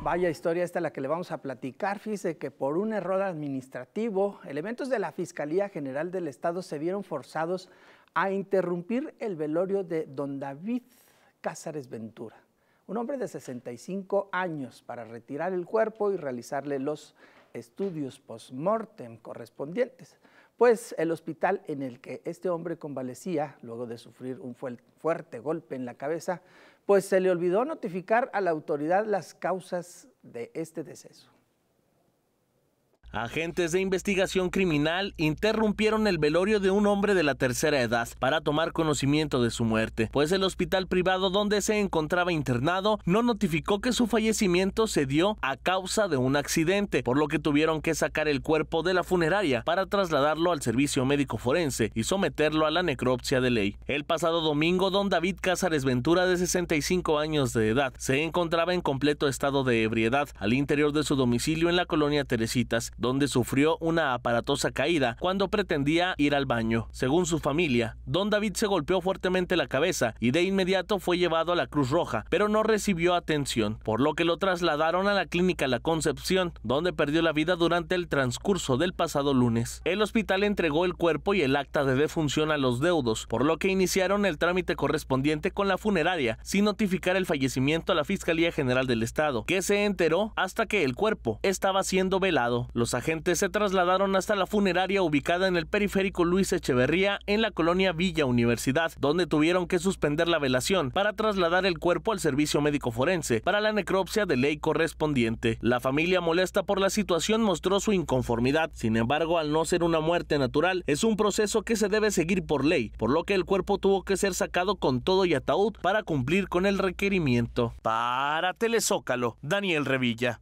Vaya historia esta la que le vamos a platicar. Fíjese que por un error administrativo, elementos de la Fiscalía General del Estado se vieron forzados a interrumpir el velorio de don David Cázares Ventura, un hombre de 65 años, para retirar el cuerpo y realizarle los estudios post-mortem correspondientes pues el hospital en el que este hombre convalecía, luego de sufrir un fuerte golpe en la cabeza, pues se le olvidó notificar a la autoridad las causas de este deceso. Agentes de investigación criminal interrumpieron el velorio de un hombre de la tercera edad para tomar conocimiento de su muerte, pues el hospital privado donde se encontraba internado no notificó que su fallecimiento se dio a causa de un accidente, por lo que tuvieron que sacar el cuerpo de la funeraria para trasladarlo al servicio médico forense y someterlo a la necropsia de ley. El pasado domingo, don David Cázares Ventura, de 65 años de edad, se encontraba en completo estado de ebriedad al interior de su domicilio en la colonia Teresitas, donde sufrió una aparatosa caída cuando pretendía ir al baño. Según su familia, don David se golpeó fuertemente la cabeza y de inmediato fue llevado a la Cruz Roja, pero no recibió atención, por lo que lo trasladaron a la clínica La Concepción, donde perdió la vida durante el transcurso del pasado lunes. El hospital entregó el cuerpo y el acta de defunción a los deudos, por lo que iniciaron el trámite correspondiente con la funeraria, sin notificar el fallecimiento a la Fiscalía General del Estado, que se enteró hasta que el cuerpo estaba siendo velado. Los los agentes se trasladaron hasta la funeraria ubicada en el periférico Luis Echeverría en la colonia Villa Universidad, donde tuvieron que suspender la velación para trasladar el cuerpo al servicio médico forense para la necropsia de ley correspondiente. La familia molesta por la situación mostró su inconformidad, sin embargo al no ser una muerte natural es un proceso que se debe seguir por ley, por lo que el cuerpo tuvo que ser sacado con todo y ataúd para cumplir con el requerimiento. Para Telezócalo, Daniel Revilla.